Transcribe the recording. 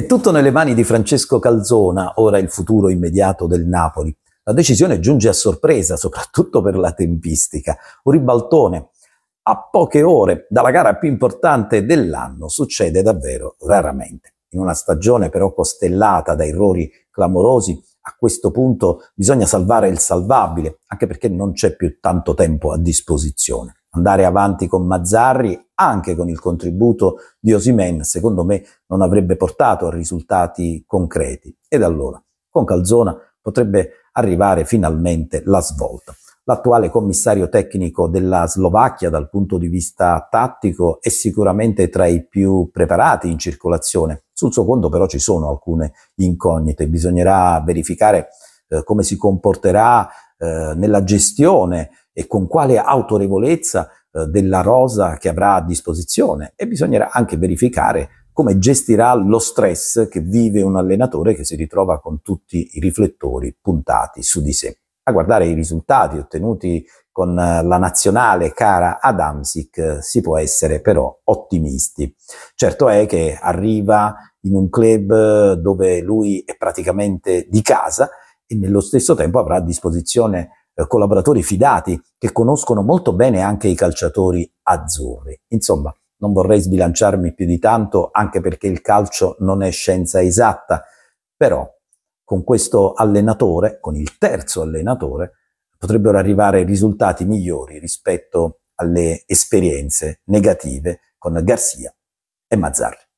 È tutto nelle mani di Francesco Calzona, ora il futuro immediato del Napoli. La decisione giunge a sorpresa, soprattutto per la tempistica. Un ribaltone. A poche ore dalla gara più importante dell'anno succede davvero raramente. In una stagione però costellata da errori clamorosi, a questo punto bisogna salvare il salvabile, anche perché non c'è più tanto tempo a disposizione. Andare avanti con Mazzarri anche con il contributo di Osimen, secondo me non avrebbe portato a risultati concreti. Ed allora, con Calzona potrebbe arrivare finalmente la svolta. L'attuale commissario tecnico della Slovacchia dal punto di vista tattico è sicuramente tra i più preparati in circolazione. Sul suo conto però ci sono alcune incognite, bisognerà verificare eh, come si comporterà eh, nella gestione e con quale autorevolezza eh, della rosa che avrà a disposizione e bisognerà anche verificare come gestirà lo stress che vive un allenatore che si ritrova con tutti i riflettori puntati su di sé. A guardare i risultati ottenuti con eh, la nazionale cara ad Amsic eh, si può essere però ottimisti. Certo è che arriva in un club dove lui è praticamente di casa e nello stesso tempo avrà a disposizione eh, collaboratori fidati che conoscono molto bene anche i calciatori azzurri. Insomma, non vorrei sbilanciarmi più di tanto, anche perché il calcio non è scienza esatta, però con questo allenatore, con il terzo allenatore, potrebbero arrivare risultati migliori rispetto alle esperienze negative con Garzia e Mazzarri.